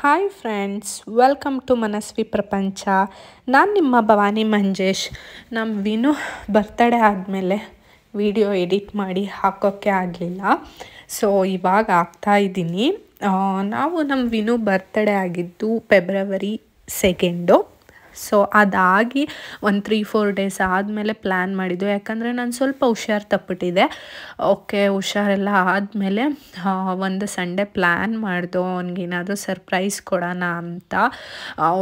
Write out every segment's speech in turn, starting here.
hi friends welcome to Manasvi ಪ್ರಪಂಚ ನಾನು ನಿಮ್ಮ ಭವಾನಿ ಮಂಜೇಶ್ ನಮ್ಮ ವಿನು ಬರ್ತಡೇ ಆದಮೇಲೆ ವಿಡಿಯೋ ಎಡಿಟ್ ಮಾಡಿ ಹಾಕೋಕ್ಕೆ ಆಗಲಿಲ್ಲ ಸೊ ಇವಾಗ ಆಗ್ತಾ ಇದ್ದೀನಿ ನಾವು ನಮ್ಮ ವಿನು ಬರ್ತಡೇ ಆಗಿದ್ದು ಫೆಬ್ರವರಿ ಸೆಕೆಂಡು ಸೊ ಅದಾಗಿ ಒಂದು ತ್ರೀ ಫೋರ್ ಡೇಸ್ ಆದಮೇಲೆ ಪ್ಲ್ಯಾನ್ ಮಾಡಿದ್ದು ಯಾಕಂದರೆ ನಾನು ಸ್ವಲ್ಪ ಹುಷಾರು ತಪ್ಪಿಟ್ಟಿದೆ ಓಕೆ ಹುಷಾರೆಲ್ಲ ಆದಮೇಲೆ ಒಂದು ಸಂಡೇ ಪ್ಲ್ಯಾನ್ ಮಾಡಿದು ಏನಾದರೂ ಸರ್ಪ್ರೈಸ್ ಕೊಡೋಣ ಅಂತ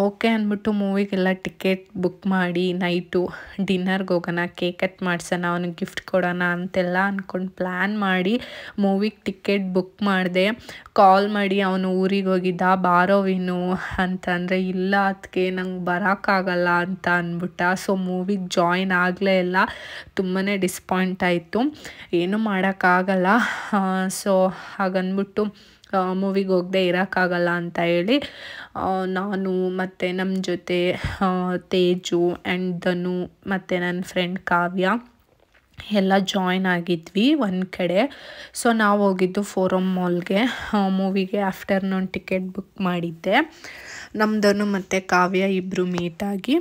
ಓಕೆ ಅಂದ್ಬಿಟ್ಟು ಮೂವಿಗೆಲ್ಲ ಟಿಕೆಟ್ ಬುಕ್ ಮಾಡಿ ನೈಟು ಡಿನ್ನರ್ಗೆ ಹೋಗೋಣ ಕೇಕ್ ಕಟ್ ಮಾಡಿಸೋಣ ಅವನಿಗೆ ಗಿಫ್ಟ್ ಕೊಡೋಣ ಅಂತೆಲ್ಲ ಅಂದ್ಕೊಂಡು ಪ್ಲ್ಯಾನ್ ಮಾಡಿ ಮೂವಿಗೆ ಟಿಕೆಟ್ ಬುಕ್ ಮಾಡಿದೆ ಕಾಲ್ ಮಾಡಿ ಅವನು ಊರಿಗೆ ಹೋಗಿದ್ದ ಬಾರೋವಿನು ಅಂತಂದರೆ ಇಲ್ಲ ಅದಕ್ಕೆ ನಂಗೆ ಬರಕ್ಕೆ ಸಾಕಾಗಲ್ಲ ಅಂತ ಅಂದ್ಬಿಟ್ಟ ಸೊ ಮೂವಿಗೆ ಜಾಯಿನ್ ಆಗಲೇ ಇಲ್ಲ ತುಂಬಾ ಡಿಸ್ಪಾಯಿಂಟ್ ಆಯಿತು ಏನೂ ಮಾಡೋಕ್ಕಾಗಲ್ಲ ಸೊ ಹಾಗಂದ್ಬಿಟ್ಟು ಮೂವಿಗೆ ಹೋಗದೆ ಇರೋಕ್ಕಾಗಲ್ಲ ಅಂತ ಹೇಳಿ ನಾನು ಮತ್ತು ನಮ್ಮ ಜೊತೆ ತೇಜು ಆ್ಯಂಡ್ ಧನು ಮತ್ತು ನನ್ನ ಫ್ರೆಂಡ್ ಕಾವ್ಯ ಎಲ್ಲ ಜಾಯ್ನ್ ಆಗಿದ್ವಿ ಒಂದು ಕಡೆ ಸೊ ನಾವು ಹೋಗಿದ್ದು ಫೋರಮ್ ಮಾಲ್ಗೆ ಮೂವಿಗೆ ಆಫ್ಟರ್ನೂನ್ ಟಿಕೆಟ್ ಬುಕ್ ಮಾಡಿದ್ದೆ ನಮ್ಮದನು ಮತ್ತು ಕಾವ್ಯ ಇಬ್ಬರು ಮೀಟಾಗಿ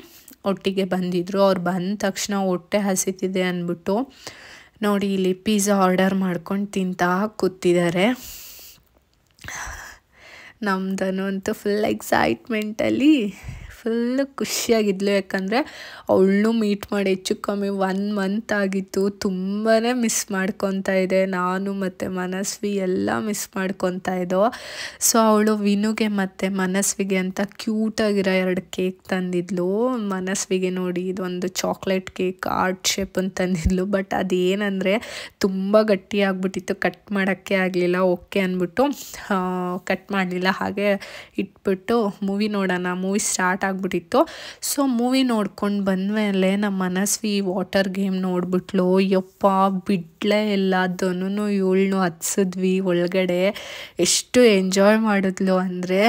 ಒಟ್ಟಿಗೆ ಬಂದಿದ್ದರು ಅವ್ರು ಬಂದ ತಕ್ಷಣ ಹೊಟ್ಟೆ ಹಸಿತಿದೆ ಅಂದ್ಬಿಟ್ಟು ನೋಡಿ ಇಲ್ಲಿ ಪಿಜ್ಜಾ ಆರ್ಡರ್ ಮಾಡ್ಕೊಂಡು ತಿಂತಾ ಕೂತಿದ್ದಾರೆ ನಮ್ಮದನು ಅಂತೂ ಫುಲ್ ಎಕ್ಸೈಟ್ಮೆಂಟಲ್ಲಿ ಫುಲ್ ಖುಷಿಯಾಗಿದ್ಲು ಯಾಕಂದರೆ ಅವಳನ್ನೂ ಮೀಟ್ ಮಾಡಿ ಹೆಚ್ಚು ಕಮ್ಮಿ ಒನ್ ಮಂತ್ ಆಗಿತ್ತು ತುಂಬಾ ಮಿಸ್ ಮಾಡ್ಕೊತಾ ಇದೆ ನಾನು ಮತ್ತು ಮನಸ್ವಿ ಎಲ್ಲ ಮಿಸ್ ಮಾಡ್ಕೊತಾ ಇದ್ದೋ ಸೊ ಅವಳು ವಿನುಗೆ ಮತ್ತು ಮನಸ್ವಿಗೆ ಅಂತ ಕ್ಯೂಟಾಗಿರೋ ಎರಡು ಕೇಕ್ ತಂದಿದ್ಲು ಮನಸ್ವಿಗೆ ನೋಡಿ ಇದೊಂದು ಚಾಕ್ಲೇಟ್ ಕೇಕ್ ಆರ್ಟ್ ಶೇಪ್ ಅಂತ ತಂದಿದ್ಲು ಬಟ್ ಅದೇನಂದರೆ ತುಂಬ ಗಟ್ಟಿ ಕಟ್ ಮಾಡೋಕ್ಕೆ ಆಗಲಿಲ್ಲ ಓಕೆ ಅಂದ್ಬಿಟ್ಟು ಕಟ್ ಮಾಡಲಿಲ್ಲ ಹಾಗೆ ಇಟ್ಬಿಟ್ಟು ಮೂವಿ ನೋಡೋಣ ಮೂವಿ ಸ್ಟಾರ್ಟ್ ಆಗಿ ಆಗ್ಬಿಟ್ಟಿತ್ತು ಸೊ ಮೂವಿ ನೋಡ್ಕೊಂಡು ಬಂದಮೇಲೆ ನಮ್ಮ ಮನಸ್ವಿ ವಾಟರ್ ಗೇಮ್ ನೋಡ್ಬಿಟ್ಲು ಯಪ್ಪ ಬಿಡ್ಲೇ ಇಲ್ಲ ಅದನ್ನು ಇವಳನ್ನು ಹತ್ಸಿದ್ವಿ ಒಳಗಡೆ ಎಷ್ಟು ಎಂಜಾಯ್ ಮಾಡಿದ್ಲು ಅಂದರೆ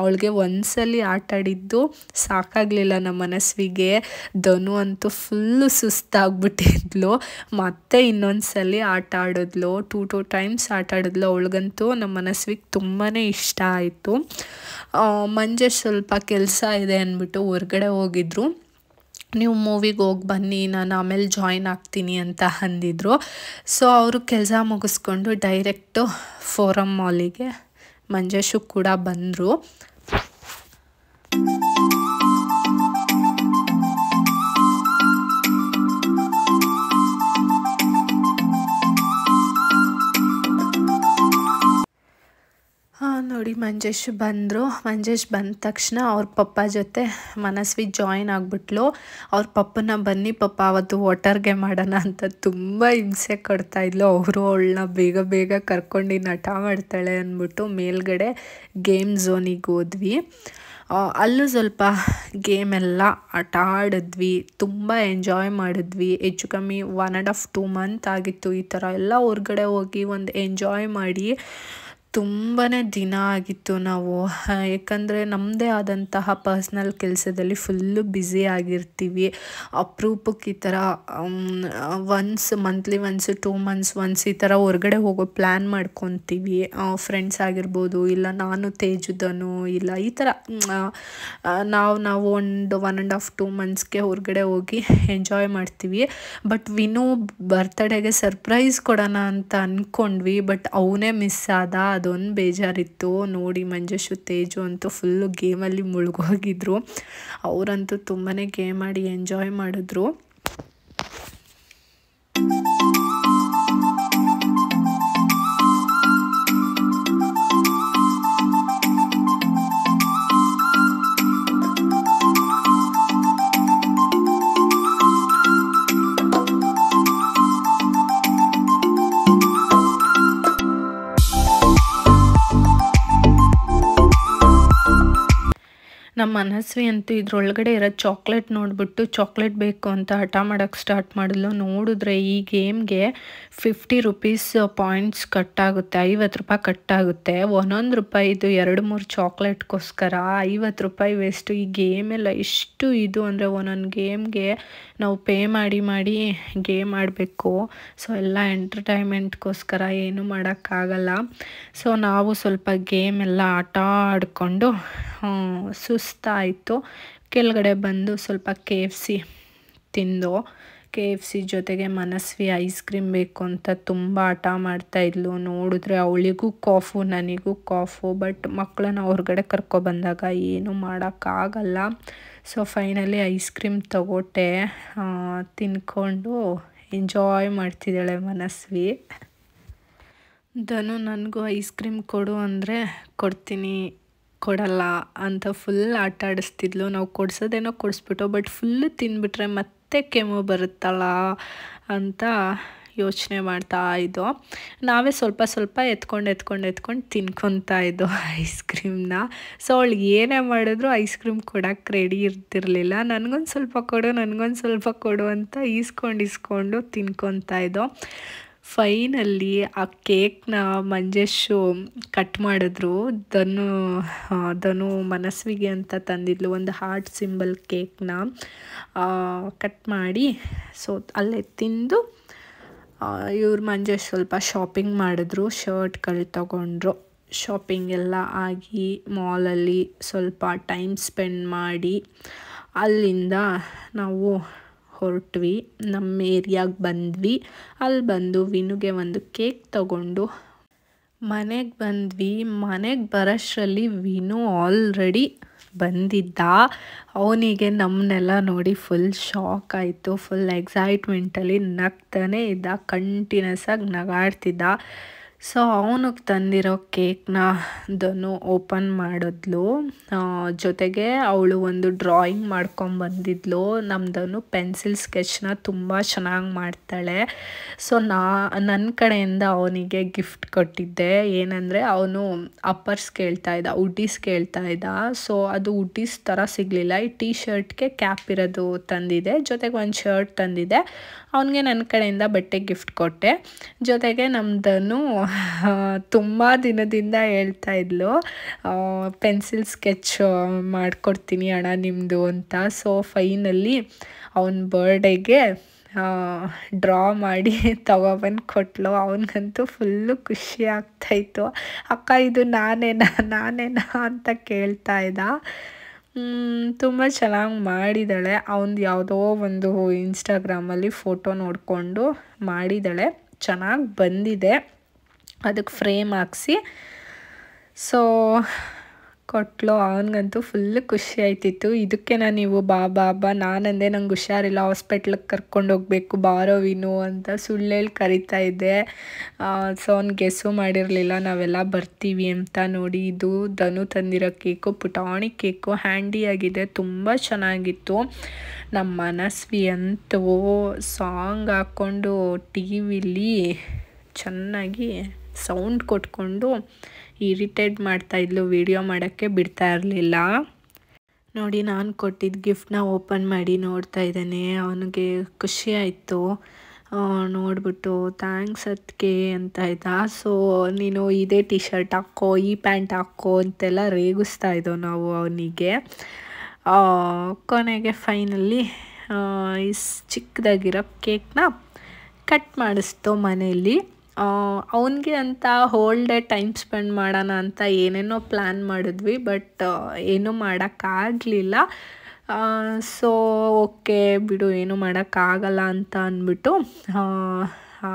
ಅವಳಿಗೆ ಒಂದ್ಸಲಿ ಆಟಾಡಿದ್ದು ಸಾಕಾಗಲಿಲ್ಲ ನಮ್ಮ ಮನಸ್ವಿಗೆ ಧನು ಅಂತೂ ಫುಲ್ಲು ಸುಸ್ತಾಗ್ಬಿಟ್ಟಿದ್ಲು ಮತ್ತೆ ಇನ್ನೊಂದು ಸಲ ಆಟ ಆಡಿದ್ಲು ಟೂ ಟೂ ಟೈಮ್ಸ್ ಆಟ ಆಡಿದ್ಲು ಅವಳಿಗಂತೂ ನಮ್ಮ ಮನಸ್ವಿಗೆ ತುಂಬಾ ಇಷ್ಟ ಆಯಿತು ಮಂಜು ಸ್ವಲ್ಪ ಕೆಲಸ ಇದೆ ಅಂದ್ಬಿಟ್ಟು ಹೊರ್ಗಡೆ ಹೋಗಿದ್ರು ನೀವು ಮೂವಿಗೆ ಹೋಗಿ ಬನ್ನಿ ನಾನು ಆಮೇಲೆ ಜಾಯಿನ್ ಆಗ್ತೀನಿ ಅಂತ ಅಂದಿದ್ರು ಸೊ ಅವರು ಕೆಲಸ ಮುಗಿಸ್ಕೊಂಡು ಡೈರೆಕ್ಟು ಫೋರಮ್ ಮಾಲಿಗೆ ಮಂಜೇಶು ಕೂಡ ಬಂದರು ಮಂಜೇಶ್ ಬಂದರು ಮಂಜೇಶ್ ಬಂದ ತಕ್ಷಣ ಅವ್ರ ಪಪ್ಪ ಜೊತೆ ಮನಸ್ವಿ ಜಾಯಿನ್ ಆಗಿಬಿಟ್ಲು ಅವ್ರ ಪಪ್ಪನ ಬನ್ನಿ ಪಪ್ಪ ಅವತ್ತು ವಾಟರ್ಗೆ ಮಾಡೋಣ ಅಂತ ತುಂಬ ಹಿಂಸೆ ಕೊಡ್ತಾಯಿದ್ಲು ಅವರು ಅವಳನ್ನ ಬೇಗ ಬೇಗ ಕರ್ಕೊಂಡು ನಟ ಮಾಡ್ತಾಳೆ ಅಂದ್ಬಿಟ್ಟು ಮೇಲ್ಗಡೆ ಗೇಮ್ ಝೋನಿಗೆ ಹೋದ್ವಿ ಅಲ್ಲೂ ಸ್ವಲ್ಪ ಗೇಮ್ ಎಲ್ಲ ಆಟ ಆಡಿದ್ವಿ ತುಂಬ ಎಂಜಾಯ್ ಮಾಡಿದ್ವಿ ಹೆಚ್ಚು ಕಮ್ಮಿ one and half two month ಆಗಿತ್ತು ಈ ಥರ ಎಲ್ಲ ಹೊರ್ಗಡೆ ಹೋಗಿ ಒಂದು ಎಂಜಾಯ್ ಮಾಡಿ ತುಂಬಾ ದಿನ ಆಗಿತ್ತು ನಾವು ಏಕೆಂದರೆ ನಮ್ಮದೇ ಆದಂತಹ ಪರ್ಸ್ನಲ್ ಕೆಲಸದಲ್ಲಿ ಫುಲ್ಲು ಬ್ಯುಸಿ ಆಗಿರ್ತೀವಿ ಅಪರೂಪಕ್ಕೆ ಈ ಥರ once monthly once two months once ಈ ಥರ ಹೊರಗಡೆ ಹೋಗೋ ಪ್ಲ್ಯಾನ್ ಮಾಡ್ಕೊತೀವಿ ಫ್ರೆಂಡ್ಸ್ ಆಗಿರ್ಬೋದು ಇಲ್ಲ ನಾನು ತೇಜುದನು ಇಲ್ಲ ಈ ಥರ ನಾವು ನಾವು ಒಂದು ಒನ್ ಆ್ಯಂಡ್ ಆಫ್ ಟೂ ಮಂತ್ಸ್ಗೆ ಹೊರಗಡೆ ಹೋಗಿ ಎಂಜಾಯ್ ಮಾಡ್ತೀವಿ ಬಟ್ ವಿನೂ ಬರ್ತಡೇಗೆ ಸರ್ಪ್ರೈಸ್ ಕೊಡೋಣ ಅಂತ ಅಂದ್ಕೊಂಡ್ವಿ ಬಟ್ ಅವನೇ ಮಿಸ್ ಆದ ಅದು ಅದೊಂದು ಬೇಜಾರಿತ್ತು ನೋಡಿ ಮಂಜಶು ತೇಜು ಅಂತೂ ಫುಲ್ಲು ಗೇಮಲ್ಲಿ ಮುಳುಗೋಗಿದ್ರು ಅವರಂತೂ ತುಂಬಾ ಗೇಮ್ ಆಡಿ ಎಂಜಾಯ್ ಮಾಡಿದ್ರು ಮನಸ್ವಿ ಅಂತೂ ಇದ್ರೊಳಗಡೆ ಇರೋ ಚಾಕ್ಲೇಟ್ ನೋಡಿಬಿಟ್ಟು ಚಾಕ್ಲೇಟ್ ಬೇಕು ಅಂತ ಹಠ ಮಾಡೋಕ್ಕೆ ಸ್ಟಾರ್ಟ್ ಮಾಡಿದ್ಲು ನೋಡಿದ್ರೆ ಈ ಗೇಮ್ಗೆ ಫಿಫ್ಟಿ ರುಪೀಸ್ ಪಾಯಿಂಟ್ಸ್ ಕಟ್ಟಾಗುತ್ತೆ ಐವತ್ತು ರೂಪಾಯಿ ಕಟ್ಟಾಗುತ್ತೆ ಒಂದೊಂದು ಇದು ಎರಡು ಮೂರು ಚಾಕ್ಲೇಟ್ಗೋಸ್ಕರ ಐವತ್ತು ರೂಪಾಯಿ ವೇಸ್ಟು ಈ ಗೇಮೆಲ್ಲ ಇಷ್ಟು ಇದು ಅಂದರೆ ಒಂದೊಂದು ಗೇಮ್ಗೆ ನಾವು ಪೇ ಮಾಡಿ ಮಾಡಿ ಗೇಮ್ ಆಡಬೇಕು ಸೊ ಎಲ್ಲ ಎಂಟರ್ಟೈನ್ಮೆಂಟ್ಗೋಸ್ಕರ ಏನು ಮಾಡೋಕ್ಕಾಗಲ್ಲ ಸೊ ನಾವು ಸ್ವಲ್ಪ ಗೇಮ್ ಎಲ್ಲ ಆಟ ಆಡಿಕೊಂಡು ಸುಸ್ತು ಆಯಿತು ಕೆಳಗಡೆ ಬಂದು ಸ್ವಲ್ಪ ಕೆ ಎಫ್ ಸಿ ತಿಂದು ಕೆ ಎಫ್ ಸಿ ಜೊತೆಗೆ ಮನಸ್ವಿ ಐಸ್ ಕ್ರೀಮ್ ಬೇಕು ಅಂತ ತುಂಬ ಆಟ ಇದ್ಲು ನೋಡಿದ್ರೆ ಅವಳಿಗೂ ಕಾಫು ನನಗೂ ಕಾಫು ಬಟ್ ಮಕ್ಕಳನ್ನ ಹೊರಗಡೆ ಕರ್ಕೊಬಂದಾಗ ಏನು ಮಾಡೋಕ್ಕಾಗಲ್ಲ ಸೊ ಫೈನಲಿ ಐಸ್ ಕ್ರೀಮ್ ತಗೊಟ್ಟೆ ತಿನ್ಕೊಂಡು ಎಂಜಾಯ್ ಮಾಡ್ತಿದ್ದಾಳೆ ಮನಸ್ವಿ ಧನು ನನಗೂ ಐಸ್ ಕ್ರೀಮ್ ಕೊಡು ಅಂದರೆ ಕೊಡ್ತೀನಿ ಕೊಡಲ್ಲ ಅಂತ ಫುಲ್ ಆಟ ಆಡಿಸ್ತಿದ್ಲು ನಾವು ಕೊಡ್ಸೋದೇನೋ ಕೊಡಿಸ್ಬಿಟ್ಟು ಬಟ್ ಫುಲ್ಲು ತಿನ್ಬಿಟ್ರೆ ಮತ್ತೆ ಕೆಮ್ಮು ಬರುತ್ತಲ್ಲ ಅಂತ ಯೋಚನೆ ಮಾಡ್ತಾ ಇದ್ದೋ ನಾವೇ ಸ್ವಲ್ಪ ಸ್ವಲ್ಪ ಎತ್ಕೊಂಡು ಎತ್ಕೊಂಡು ಎತ್ಕೊಂಡು ತಿನ್ಕೊತಾ ಇದ್ದೋ ಐಸ್ ಕ್ರೀಮ್ನ ಸೊ ಅವಳು ಏನೇ ಮಾಡಿದ್ರು ಐಸ್ ಕ್ರೀಮ್ ಕೊಡೋಕ್ಕೆ ರೆಡಿ ಇರ್ತಿರ್ಲಿಲ್ಲ ನನಗೊಂದು ಸ್ವಲ್ಪ ಕೊಡು ನನಗೊಂದು ಸ್ವಲ್ಪ ಕೊಡು ಅಂತ ಈಸ್ಕೊಂಡು ಇಸ್ಕೊಂಡು ತಿನ್ಕೊತಾ ಇದ್ದು ಫೈನಲ್ಲಿ ಆ ಕೇಕ್ನ ಮಂಜೇಶು ಕಟ್ ಮಾಡಿದ್ರು ಧನು ಧನು ಮನಸ್ವಿಗೆ ಅಂತ ತಂದಿದ್ಲು ಒಂದು ಹಾರ್ಟ್ ಸಿಂಬಲ್ ಕೇಕ್ನ ಕಟ್ ಮಾಡಿ ಸೊ ಅಲ್ಲೇ ತಿಂದು ಇವ್ರ ಮಂಜೇಶ್ ಸ್ವಲ್ಪ ಶಾಪಿಂಗ್ ಮಾಡಿದ್ರು ಶರ್ಟ್ಗಳು ತಗೊಂಡ್ರು ಶಾಪಿಂಗ್ ಎಲ್ಲ ಆಗಿ ಮಾಲಲ್ಲಿ ಸ್ವಲ್ಪ ಟೈಮ್ ಸ್ಪೆಂಡ್ ಮಾಡಿ ಅಲ್ಲಿಂದ ನಾವು ಹೊರಟ್ವಿ ನಮ್ಮ ಏರಿಯಾಗೆ ಬಂದ್ವಿ ಅಲ್ಲಿ ಬಂದು ವಿನುಗೆ ಒಂದು ಕೇಕ್ ತಗೊಂಡು ಮನೆಗೆ ಬಂದ್ವಿ ಮನೆಗೆ ಬರೋಷ್ಟರಲ್ಲಿ ವಿನು ಆಲ್ರೆಡಿ ಬಂದಿದ್ದ ಅವನಿಗೆ ನಮ್ಮನ್ನೆಲ್ಲ ನೋಡಿ ಫುಲ್ ಶಾಕ್ ಆಯಿತು ಫುಲ್ ಎಕ್ಸೈಟ್ಮೆಂಟಲ್ಲಿ ನಗ್ತಾನೆ ಇದ್ದ ಕಂಟಿನ್ಯೂಸ್ ಆಗಿ ನಗಾಡ್ತಿದ್ದ ಸೊ ಅವನಿಗೆ ತಂದಿರೋ ಕೇಕ್ನ ಅದನ್ನು ಓಪನ್ ಮಾಡಿದ್ಲು ಜೊತೆಗೆ ಅವಳು ಒಂದು ಡ್ರಾಯಿಂಗ್ ಮಾಡ್ಕೊಂಬಂದಿದ್ಲು ನಮ್ಮದನ್ನು ಪೆನ್ಸಿಲ್ ಸ್ಕೆಚ್ನ ತುಂಬ ಚೆನ್ನಾಗಿ ಮಾಡ್ತಾಳೆ ಸೊ ನಾ ನನ್ನ ಕಡೆಯಿಂದ ಅವನಿಗೆ ಗಿಫ್ಟ್ ಕೊಟ್ಟಿದ್ದೆ ಏನಂದರೆ ಅವನು ಅಪ್ಪರ್ಸ್ ಕೇಳ್ತಾ ಇದ್ದ ಉಡ್ಡೀಸ್ ಕೇಳ್ತಾ ಇದ್ದ ಸೊ ಅದು ಉಡ್ಡೀಸ್ ಥರ ಸಿಗಲಿಲ್ಲ ಈ ಟೀ ಶರ್ಟ್ಗೆ ಕ್ಯಾಪ್ ಇರೋದು ತಂದಿದೆ ಜೊತೆಗೆ ಒಂದು ಶರ್ಟ್ ತಂದಿದೆ ಅವನಿಗೆ ನನ್ನ ಕಡೆಯಿಂದ ಬಟ್ಟೆ ಗಿಫ್ಟ್ ಕೊಟ್ಟೆ ಜೊತೆಗೆ ನಮ್ಮದನ್ನು ತುಂಬ ದಿನದಿಂದ ಹೇಳ್ತಾ ಇದ್ಲು ಪೆನ್ಸಿಲ್ ಸ್ಕೆಚ್ ಮಾಡಿಕೊಡ್ತೀನಿ ಅಣ್ಣ ನಿಮ್ಮದು ಅಂತ ಸೊ ಫೈನಲ್ಲಿ ಅವನ ಬರ್ಡೇಗೆ ಡ್ರಾ ಮಾಡಿ ತಗೊಬಂದು ಕೊಟ್ಲು ಅವನಿಗಂತೂ ಫುಲ್ಲು ಖುಷಿ ಆಗ್ತಾಯಿತ್ತು ಅಕ್ಕ ಇದು ನಾನೇನಾ ನಾನೇನಾ ಅಂತ ಕೇಳ್ತಾ ಇದ್ದ ತುಂಬ ಚೆನ್ನಾಗಿ ಮಾಡಿದ್ದಾಳೆ ಅವ್ನು ಯಾವುದೋ ಒಂದು ಇನ್ಸ್ಟಾಗ್ರಾಮಲ್ಲಿ ಫೋಟೋ ನೋಡಿಕೊಂಡು ಮಾಡಿದ್ದಾಳೆ ಚೆನ್ನಾಗಿ ಬಂದಿದೆ ಅದಕ್ಕೆ ಫ್ರೇಮ್ ಹಾಕ್ಸಿ ಸೊ ಕೊಟ್ಲು ಅವನಿಗಂತೂ ಫುಲ್ ಖುಷಿ ಆಯ್ತಿತ್ತು ಇದಕ್ಕೆ ನಾನು ನೀವು ಬಾ ಬಾ ಬಾ ನಾನಂದೆ ನಂಗೆ ಹುಷಾರಿಲ್ಲ ಹಾಸ್ಪಿಟ್ಲಿಗೆ ಕರ್ಕೊಂಡು ಬಾರೋ ಬಾರೋವಿನು ಅಂತ ಸುಳ್ಳು ಹೇಳಿ ಕರಿತಾ ಇದ್ದೆ ಸೊ ಅವ್ನು ಗೆಸು ಮಾಡಿರಲಿಲ್ಲ ನಾವೆಲ್ಲ ಬರ್ತೀವಿ ಅಂತ ನೋಡಿ ಇದು ಧನು ತಂದಿರೋ ಕೇಕು ಪುಟಾಣಿ ಕೇಕು ಹ್ಯಾಂಡಿಯಾಗಿದೆ ತುಂಬ ಚೆನ್ನಾಗಿತ್ತು ನಮ್ಮ ಮನಸ್ವಿ ಅಂತೂ ಸಾಂಗ್ ಹಾಕ್ಕೊಂಡು ಟಿ ವಿಲಿ ಚೆನ್ನಾಗಿ ಸೌಂಡ್ ಕೊಟ್ಕೊಂಡು ಇರಿಟೇಟ್ ಮಾಡ್ತಾಯಿದ್ಲು ವೀಡಿಯೋ ಮಾಡೋಕ್ಕೆ ಬಿಡ್ತಾ ಇರಲಿಲ್ಲ ನೋಡಿ ನಾನು ಕೊಟ್ಟಿದ್ದ ಗಿಫ್ಟನ್ನ ಓಪನ್ ಮಾಡಿ ನೋಡ್ತಾ ಇದ್ದಾನೆ ಅವನಿಗೆ ಖುಷಿ ಆಯಿತು ನೋಡ್ಬಿಟ್ಟು ಥ್ಯಾಂಕ್ಸ್ ಅದಕ್ಕೆ ಅಂತ ಆಯಿತಾ ಸೊ ನೀನು ಇದೇ ಟಿ ಶರ್ಟ್ ಹಾಕೋ ಈ ಪ್ಯಾಂಟ್ ಹಾಕೋ ಅಂತೆಲ್ಲ ರೇಗಿಸ್ತಾ ಇದ್ದೋ ನಾವು ಅವನಿಗೆ ಕೊನೆಗೆ ಫೈನಲ್ಲಿ ಇಸ್ ಚಿಕ್ಕದಾಗಿರೋ ಕೇಕ್ನ ಕಟ್ ಮಾಡಿಸ್ತು ಮನೆಯಲ್ಲಿ ಅವನಿಗೆ ಅಂತ ಹೋಲ್ ಡೇ ಟೈಮ್ ಸ್ಪೆಂಡ್ ಮಾಡೋಣ ಅಂತ ಏನೇನೋ ಪ್ಲ್ಯಾನ್ ಮಾಡಿದ್ವಿ ಬಟ್ ಏನೂ ಮಾಡೋಕ್ಕಾಗಲಿಲ್ಲ ಸೊ ಓಕೆ ಬಿಡು ಏನೂ ಮಾಡೋಕ್ಕಾಗಲ್ಲ ಅಂತ ಅಂದ್ಬಿಟ್ಟು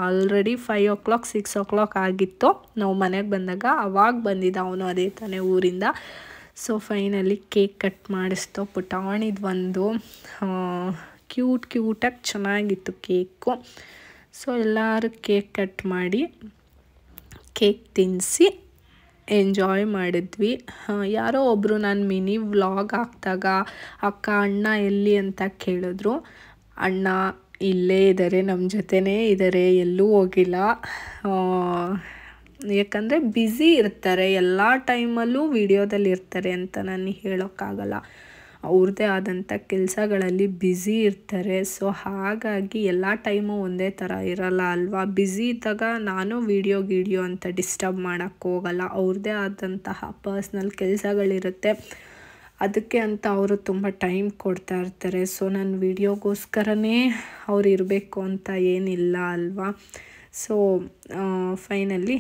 already five o'clock six o'clock ಆಗಿತ್ತು ನಾವು ಮನೆಗೆ ಬಂದಾಗ ಅವಾಗ ಬಂದಿದ್ದ ಅವನು ಅದೇ ತಾನೇ ಊರಿಂದ ಸೊ ಫೈನಲಿ ಕೇಕ್ ಕಟ್ ಮಾಡಿಸ್ತು ಪುಟಾಣಿದ್ ಒಂದು ಕ್ಯೂಟ್ ಕ್ಯೂಟಾಗಿ ಚೆನ್ನಾಗಿತ್ತು ಕೇಕು ಸೊ ಎಲ್ಲರೂ ಕೇಕ್ ಕಟ್ ಮಾಡಿ ಕೇಕ್ ತಿನ್ನಿಸಿ ಎಂಜಾಯ್ ಮಾಡಿದ್ವಿ ಯಾರೋ ಒಬ್ಬರು ನಾನು ಮಿನಿ ವ್ಲಾಗ್ ಹಾಕ್ದಾಗ ಅಕ್ಕ ಅಣ್ಣ ಎಲ್ಲಿ ಅಂತ ಕೇಳಿದ್ರು ಅಣ್ಣ ಇಲ್ಲೇ ಇದ್ದಾರೆ ನಮ್ಮ ಜೊತೆನೇ ಇದ್ದಾರೆ ಎಲ್ಲೂ ಹೋಗಿಲ್ಲ ಯಾಕಂದರೆ ಬ್ಯುಸಿ ಇರ್ತಾರೆ ಎಲ್ಲ ಟೈಮಲ್ಲೂ ವಿಡಿಯೋದಲ್ಲಿ ಇರ್ತಾರೆ ಅಂತ ನಾನು ಹೇಳೋಕ್ಕಾಗಲ್ಲ ಅವ್ರದ್ದೇ ಆದಂಥ ಕೆಲಸಗಳಲ್ಲಿ ಬ್ಯುಸಿ ಇರ್ತಾರೆ ಸೊ ಹಾಗಾಗಿ ಎಲ್ಲ ಟೈಮು ಒಂದೇ ಥರ ಇರಲ್ಲ ಅಲ್ವಾ ಬ್ಯುಸಿ ಇದ್ದಾಗ ನಾನು ವೀಡಿಯೋ ಗೀಡಿಯೋ ಅಂತ ಡಿಸ್ಟರ್ಬ್ ಮಾಡೋಕ್ಕೆ ಹೋಗಲ್ಲ ಅವ್ರದ್ದೇ ಆದಂತಹ ಪರ್ಸ್ನಲ್ ಕೆಲಸಗಳಿರುತ್ತೆ ಅದಕ್ಕೆ ಅಂತ ಅವರು ತುಂಬ ಟೈಮ್ ಕೊಡ್ತಾ ಇರ್ತಾರೆ ಸೊ ನನ್ನ ವೀಡಿಯೋಗೋಸ್ಕರನೇ ಅವ್ರು ಇರಬೇಕು ಅಂತ ಏನಿಲ್ಲ ಅಲ್ವಾ ಸೊ ಫೈನಲಿ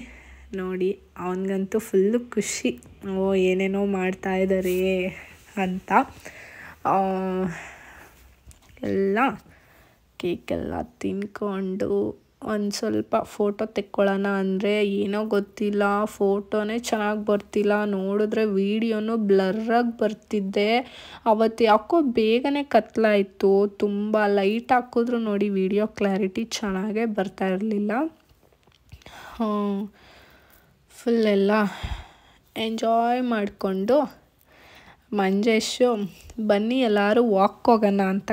ನೋಡಿ ಅವನಿಗಂತೂ ಫುಲ್ಲು ಖುಷಿ ಓ ಏನೇನೋ ಮಾಡ್ತಾ ಇದ್ದಾರೆ ಅಂತ ಎಲ್ಲ ಕೇಕೆಲ್ಲ ತಿನ್ಕೊಂಡು ಒಂದು ಸ್ವಲ್ಪ ಫೋಟೋ ತೆಕ್ಕೊಳ್ಳೋಣ ಅಂದರೆ ಏನೋ ಗೊತ್ತಿಲ್ಲ ಫೋಟೋನೇ ಚೆನ್ನಾಗಿ ಬರ್ತಿಲ್ಲ ನೋಡಿದ್ರೆ ವೀಡಿಯೋನೂ ಬ್ಲರ್ರಾಗಿ ಬರ್ತಿದ್ದೆ ಅವತ್ತು ಯಾಕೋ ಬೇಗನೆ ಕತ್ಲಾಯಿತು ತುಂಬ ಲೈಟ್ ಹಾಕಿದ್ರು ನೋಡಿ ವೀಡಿಯೋ ಕ್ಲಾರಿಟಿ ಚೆನ್ನಾಗೇ ಬರ್ತಾ ಇರಲಿಲ್ಲ ಫುಲ್ಲೆಲ್ಲ ಎಂಜಾಯ್ ಮಾಡಿಕೊಂಡು ಮಂಜೇಶು ಬನ್ನಿ ಎಲ್ಲರೂ ವಾಕ್ ಹೋಗೋಣ ಅಂತ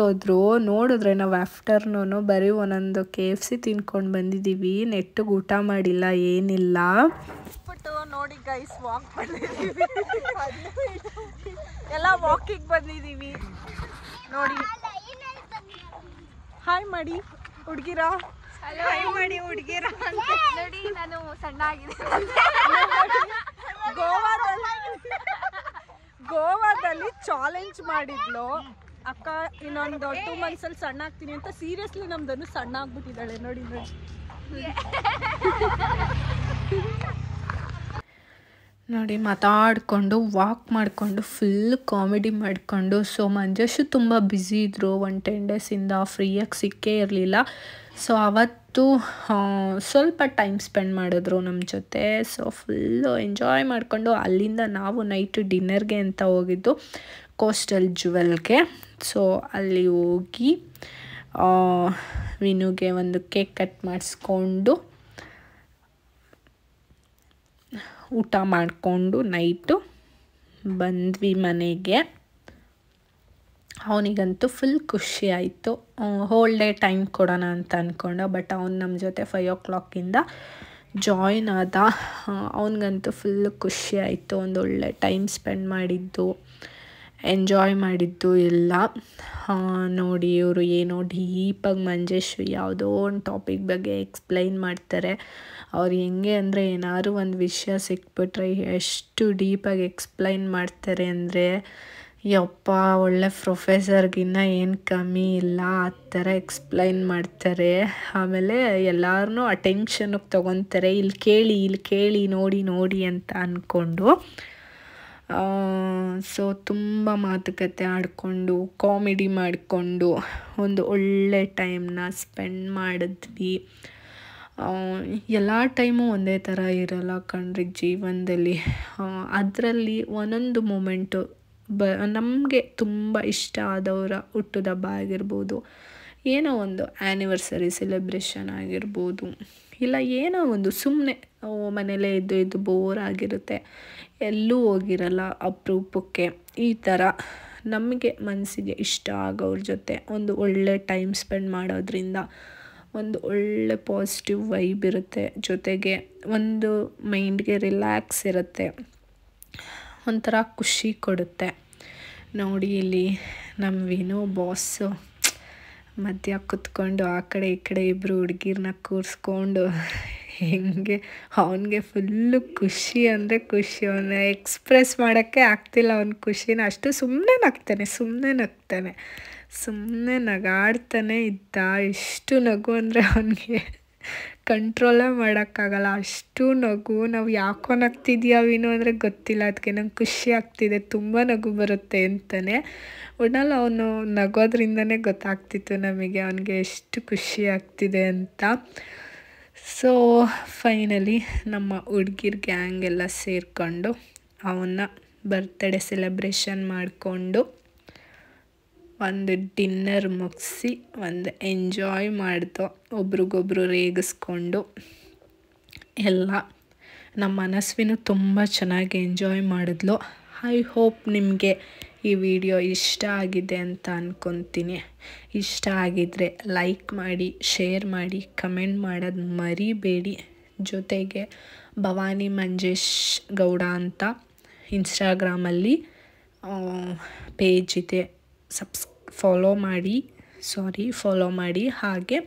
ಹೋದ್ರು ನೋಡಿದ್ರೆ ನಾವು ಆಫ್ಟರ್ನೂನು ಬರೀ ಒಂದೊಂದು ಕೆ ಎಫ್ ಸಿ ತಿನ್ಕೊಂಡು ಬಂದಿದ್ದೀವಿ ನೆಟ್ಟಿಗೆ ಊಟ ಮಾಡಿಲ್ಲ ಏನಿಲ್ಲ ನೋಡಿ ಗೈಸ್ ವಾಕ್ ಎಲ್ಲ ವಾಕಿಗೆ ಬಂದಿದ್ದೀವಿ ನೋಡಿ ಹಾಯ್ ಮಾಡಿ ಹುಡುಗಿರ ಹಾಯ್ ಹುಡುಗಿರ ನೋಡಿ ನಾನು ಸಣ್ಣ ಆಗಿದ್ದೀನಿ ಮಾಡಿದ್ಲು ಅಕ್ಕ ಇನ್ನೊಂದು ಟೂ ಮಂತ್ಸ್ ಅಲ್ಲಿ ಸಣ್ಣ ಆಗ್ತೀನಿ ಅಂತ ಸೀರಿಯಸ್ಲಿ ನಮ್ದನ್ನು ಸಣ್ಣ ಆಗ್ಬಿಟ್ಟಿದ್ದಾಳೆ ನೋಡಿ ನೋಡಿ ನೋಡಿ ಮಾತಾಡಿಕೊಂಡು ವಾಕ್ ಮಾಡಿಕೊಂಡು ಫುಲ್ ಕಾಮಿಡಿ ಮಾಡಿಕೊಂಡು ಸೊ ಮಂಜೇಶು ತುಂಬ ಬ್ಯುಸಿ ಇದ್ದರು ಒನ್ ಟೆನ್ ಡೇಸಿಂದ ಫ್ರೀಯಾಗಿ ಸಿಕ್ಕೇ ಇರಲಿಲ್ಲ ಸೊ ಅವತ್ತು ಸ್ವಲ್ಪ ಟೈಮ್ ಸ್ಪೆಂಡ್ ಮಾಡಿದ್ರು ನಮ್ಮ ಜೊತೆ ಸೊ ಫುಲ್ಲು ಎಂಜಾಯ್ ಮಾಡಿಕೊಂಡು ಅಲ್ಲಿಂದ ನಾವು ನೈಟ್ ಡಿನ್ನರ್ಗೆ ಅಂತ ಹೋಗಿದ್ದು ಕೋಸ್ಟಲ್ ಜುವೆಲ್ಗೆ ಸೊ ಅಲ್ಲಿ ಹೋಗಿ ವಿನುಗೆ ಒಂದು ಕೇಕ್ ಕಟ್ ಮಾಡಿಸ್ಕೊಂಡು ಊಟ ಮಾಡಿಕೊಂಡು ನೈಟು ಬಂದ್ವಿ ಮನೆಗೆ ಅವನಿಗಂತೂ ಫುಲ್ ಖುಷಿ ಆಯಿತು ಹೋಲ್ ಡೇ ಟೈಮ್ ಕೊಡೋಣ ಅಂತ ಅಂದ್ಕೊಂಡ ಬಟ್ ಅವನು ನಮ್ಮ ಜೊತೆ ಫೈವ್ ಓ ಕ್ಲಾಕಿಂದ ಜಾಯ್ನ್ ಆದ ಅವನಿಗಂತೂ ಫುಲ್ ಖುಷಿ ಆಯಿತು ಒಂದೊಳ್ಳೆ ಟೈಮ್ ಸ್ಪೆಂಡ್ ಮಾಡಿದ್ದು ಎಂಜಾಯ್ ಮಾಡಿದ್ದು ಎಲ್ಲ ನೋಡಿ ಇವರು ಏನೋ ಡೀಪಾಗಿ ಮಂಜೇಶ್ ಯಾವುದೋ ಒಂದು ಟಾಪಿಕ್ ಬಗ್ಗೆ ಎಕ್ಸ್ಪ್ಲೈನ್ ಮಾಡ್ತಾರೆ ಅವ್ರು ಹೆಂಗೆ ಅಂದರೆ ಏನಾದ್ರು ಒಂದು ವಿಷಯ ಸಿಕ್ಬಿಟ್ರೆ ಎಷ್ಟು ಡೀಪಾಗಿ ಎಕ್ಸ್ಪ್ಲೈನ್ ಮಾಡ್ತಾರೆ ಅಂದರೆ ಯಪ್ಪ ಒಳ್ಳೆ ಪ್ರೊಫೆಸರ್ಗಿನ್ನ ಏನು ಕಮ್ಮಿ ಇಲ್ಲ ಆ ಥರ ಎಕ್ಸ್ಪ್ಲೈನ್ ಮಾಡ್ತಾರೆ ಆಮೇಲೆ ಎಲ್ಲರನ್ನೂ ಅಟೆನ್ಷನಿಗೆ ತೊಗೊತಾರೆ ಇಲ್ಲಿ ಕೇಳಿ ಇಲ್ಲಿ ಕೇಳಿ ನೋಡಿ ನೋಡಿ ಅಂತ ಅಂದ್ಕೊಂಡು ಸೊ ತುಂಬ ಮಾತುಕತೆ ಆಡಿಕೊಂಡು ಕಾಮಿಡಿ ಮಾಡಿಕೊಂಡು ಒಂದು ಒಳ್ಳೆ ಟೈಮ್ನ ಸ್ಪೆಂಡ್ ಮಾಡಿದ್ವಿ ಎಲ್ಲ ಟೈಮು ಒಂದೇ ಥರ ಇರಲ್ಲ ಕಣ್ರಿ ಜೀವನದಲ್ಲಿ ಅದರಲ್ಲಿ ಒಂದೊಂದು ಮೂಮೆಂಟು ಬ ನಮಗೆ ತುಂಬ ಇಷ್ಟ ಆದವರ ಹುಟ್ಟುದಬ್ಬ ಆಗಿರ್ಬೋದು ಏನೋ ಒಂದು ಆ್ಯನಿವರ್ಸರಿ ಸೆಲೆಬ್ರೇಷನ್ ಆಗಿರ್ಬೋದು ಇಲ್ಲ ಏನೋ ಒಂದು ಸುಮ್ಮನೆ ಮನೆಯಲ್ಲೇ ಇದ್ದು ಇದ್ದು ಬೋರ್ ಆಗಿರುತ್ತೆ ಎಲ್ಲೂ ಹೋಗಿರಲ್ಲ ಅಪರೂಪಕ್ಕೆ ಈ ಥರ ನಮಗೆ ಮನಸ್ಸಿಗೆ ಇಷ್ಟ ಆಗೋರ ಜೊತೆ ಒಂದು ಒಳ್ಳೆ ಟೈಮ್ ಸ್ಪೆಂಡ್ ಮಾಡೋದ್ರಿಂದ ಒಂದು ಒಳ್ಳೆ ಪಾಸಿಟಿವ್ ವೈಬ್ ಇರುತ್ತೆ ಜೊತೆಗೆ ಒಂದು ಮೈಂಡ್ಗೆ ರಿಲ್ಯಾಕ್ಸ್ ಇರುತ್ತೆ ಒಂಥರ ಖುಷಿ ಕೊಡುತ್ತೆ ನೋಡಿ ಇಲ್ಲಿ ನಮ್ಮ ವಿನೋ ಬಾಸು ಮಧ್ಯ ಕುತ್ಕೊಂಡು ಆ ಕಡೆ ಈ ಕಡೆ ಇಬ್ಬರು ಹುಡುಗಿರನ್ನ ಕೂರಿಸ್ಕೊಂಡು ಹೆಂಗೆ ಅವನಿಗೆ ಫುಲ್ಲು ಖುಷಿ ಅಂದರೆ ಖುಷಿ ಅವನ ಎಕ್ಸ್ಪ್ರೆಸ್ ಮಾಡೋಕ್ಕೆ ಆಗ್ತಿಲ್ಲ ಅವ್ನ ಖುಷಿನ ಅಷ್ಟು ಸುಮ್ಮನೆ ನಗ್ತಾನೆ ಸುಮ್ಮನೆ ನಗ್ತಾನೆ ಸುಮ್ಮನೆ ನಗಾಡ್ತಾನೆ ಇದ್ದ ಎಷ್ಟು ನಗು ಅಂದರೆ ಅವನಿಗೆ ಕಂಟ್ರೋಲೇ ಮಾಡೋಕ್ಕಾಗಲ್ಲ ಅಷ್ಟು ನಗು ನಾವು ಯಾಕೋ ನಗ್ತಿದ್ಯಾ ವಿನು ಅಂದರೆ ಗೊತ್ತಿಲ್ಲ ಅದಕ್ಕೆ ನಂಗೆ ಖುಷಿ ಆಗ್ತಿದೆ ತುಂಬ ನಗು ಬರುತ್ತೆ ಅಂತಲೇ ಒಟ್ನಲ್ಲಿ ಅವನು ನಗೋದ್ರಿಂದನೇ ಗೊತ್ತಾಗ್ತಿತ್ತು ನಮಗೆ ಅವನಿಗೆ ಎಷ್ಟು ಖುಷಿ ಆಗ್ತಿದೆ ಅಂತ ಸೊ ಫೈನಲಿ ನಮ್ಮ ಹುಡ್ಗಿರ್ ಗ್ಯಾಂಗ್ ಎಲ್ಲ ಸೇರಿಕೊಂಡು ಅವನ್ನ ಬರ್ತ್ಡೇ ಸೆಲೆಬ್ರೇಷನ್ ಮಾಡಿಕೊಂಡು ಒಂದು ಡಿನ್ನರ್ ಮುಗಿಸಿ ಒಂದು ಎಂಜಾಯ್ ಮಾಡ್ತೋ ಒಬ್ರಿಗೊಬ್ರು ರೇಗಿಸ್ಕೊಂಡು ಎಲ್ಲ ನಮ್ಮ ಮನಸ್ವಿನೂ ತುಂಬ ಚೆನ್ನಾಗಿ ಎಂಜಾಯ್ ಮಾಡಿದ್ಲು ಐ ಹೋಪ್ ನಿಮಗೆ ಈ ವಿಡಿಯೋ ಇಷ್ಟ ಆಗಿದೆ ಅಂತ ಅಂದ್ಕೊತೀನಿ ಇಷ್ಟ ಆಗಿದರೆ ಲೈಕ್ ಮಾಡಿ ಶೇರ್ ಮಾಡಿ ಕಮೆಂಟ್ ಮಾಡೋದು ಮರಿಬೇಡಿ ಜೊತೆಗೆ ಭವಾನಿ ಮಂಜೇಶ್ ಗೌಡ ಅಂತ ಇನ್ಸ್ಟಾಗ್ರಾಮಲ್ಲಿ ಪೇಜ್ ಇದೆ ಸಬ್ಸ್ ಫಾಲೋ ಮಾಡಿ ಸಾರಿ ಫಾಲೋ ಮಾಡಿ ಹಾಗೆ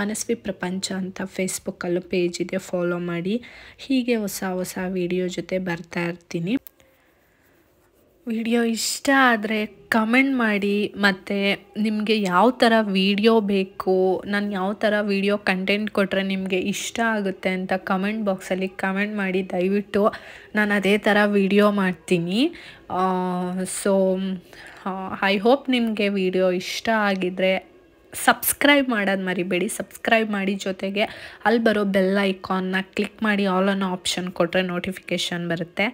ಮನಸ್ವಿ ಪ್ರಪಂಚ ಅಂತ ಫೇಸ್ಬುಕ್ಕಲ್ಲೂ ಪೇಜ್ ಇದೆ ಫಾಲೋ ಮಾಡಿ ಹೀಗೆ ಹೊಸ ಹೊಸ ವಿಡಿಯೋ ಜೊತೆ ಬರ್ತಾ ಇರ್ತೀನಿ ವಿಡಿಯೋ ಇಷ್ಟ ಆದರೆ ಕಮೆಂಟ್ ಮಾಡಿ ಮತ್ತು ನಿಮಗೆ ಯಾವ ಥರ ವಿಡಿಯೋ ಬೇಕು ನಾನು ಯಾವ ಥರ ವಿಡಿಯೋ ಕಂಟೆಂಟ್ ಕೊಟ್ಟರೆ ನಿಮಗೆ ಇಷ್ಟ ಆಗುತ್ತೆ ಅಂತ ಕಮೆಂಟ್ ಬಾಕ್ಸಲ್ಲಿ ಕಮೆಂಟ್ ಮಾಡಿ ದಯವಿಟ್ಟು ನಾನು ಅದೇ ಥರ ವಿಡಿಯೋ ಮಾಡ್ತೀನಿ ಸೊ ಐ ಹೋಪ್ ನಿಮಗೆ ವಿಡಿಯೋ ಇಷ್ಟ ಆಗಿದರೆ ಸಬ್ಸ್ಕ್ರೈಬ್ ಮಾಡೋದು ಮರಿಬೇಡಿ ಸಬ್ಸ್ಕ್ರೈಬ್ ಮಾಡಿ ಜೊತೆಗೆ ಅಲ್ಲಿ ಬರೋ ಬೆಲ್ ಐಕಾನ್ನ ಕ್ಲಿಕ್ ಮಾಡಿ ಆಲ್ ಅನ್ನೋ ಆಪ್ಷನ್ ಕೊಟ್ಟರೆ ನೋಟಿಫಿಕೇಷನ್ ಬರುತ್ತೆ